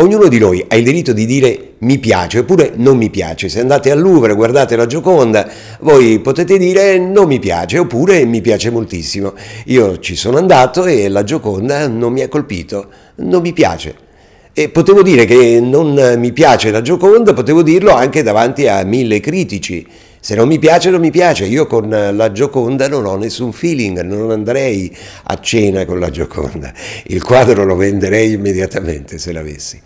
Ognuno di noi ha il diritto di dire mi piace oppure non mi piace. Se andate al Louvre, guardate la Gioconda, voi potete dire non mi piace oppure mi piace moltissimo. Io ci sono andato e la Gioconda non mi ha colpito, non mi piace. E potevo dire che non mi piace la Gioconda, potevo dirlo anche davanti a mille critici. Se non mi piace, non mi piace. Io con eh, la Gioconda non ho nessun feeling, non andrei a cena con la Gioconda. Il quadro lo venderei immediatamente se l'avessi.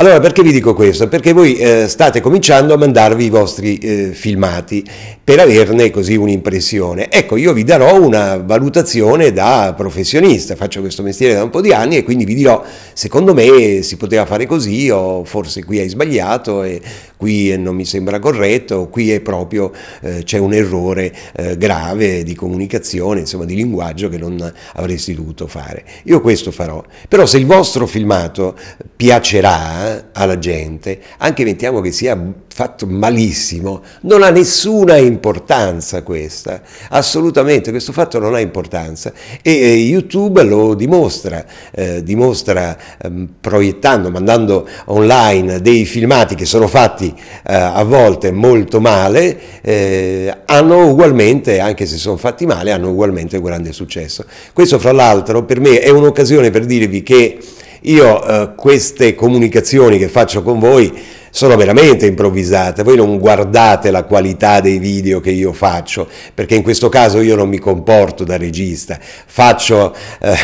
Allora, perché vi dico questo? Perché voi eh, state cominciando a mandarvi i vostri eh, filmati per averne così un'impressione. Ecco, io vi darò una valutazione da professionista, faccio questo mestiere da un po' di anni e quindi vi dirò, secondo me si poteva fare così o forse qui hai sbagliato e qui non mi sembra corretto, qui è proprio eh, c'è un errore eh, grave di comunicazione, insomma di linguaggio che non avresti dovuto fare. Io questo farò, però se il vostro filmato piacerà alla gente, anche mettiamo che sia fatto malissimo, non ha nessuna importanza questa, assolutamente questo fatto non ha importanza e eh, YouTube lo dimostra, eh, dimostra ehm, proiettando, mandando online dei filmati che sono fatti eh, a volte molto male, eh, hanno ugualmente, anche se sono fatti male, hanno ugualmente grande successo. Questo fra l'altro per me è un'occasione per dirvi che io eh, queste comunicazioni che faccio con voi sono veramente improvvisate, voi non guardate la qualità dei video che io faccio, perché in questo caso io non mi comporto da regista, faccio eh,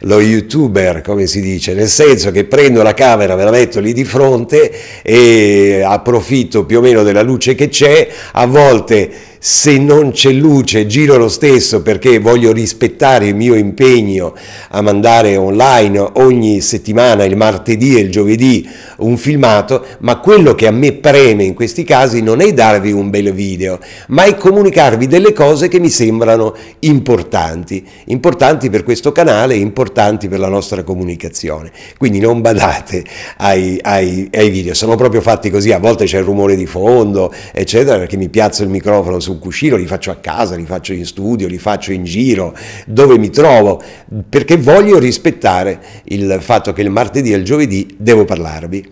lo youtuber, come si dice, nel senso che prendo la camera, me la metto lì di fronte e approfitto più o meno della luce che c'è, a volte se non c'è luce giro lo stesso perché voglio rispettare il mio impegno a mandare online ogni settimana, il martedì e il giovedì, un filmato, ma quello che a me preme in questi casi non è darvi un bel video, ma è comunicarvi delle cose che mi sembrano importanti, importanti per questo canale, importanti per la nostra comunicazione. Quindi non badate ai, ai, ai video, sono proprio fatti così, a volte c'è il rumore di fondo, eccetera, perché mi piazzo il microfono su su un cuscino, li faccio a casa, li faccio in studio, li faccio in giro, dove mi trovo, perché voglio rispettare il fatto che il martedì e il giovedì devo parlarvi.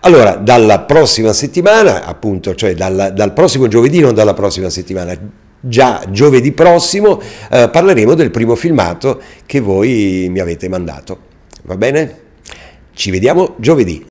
Allora, dalla prossima settimana, appunto, cioè dal, dal prossimo giovedì, non dalla prossima settimana, già giovedì prossimo eh, parleremo del primo filmato che voi mi avete mandato. Va bene? Ci vediamo giovedì.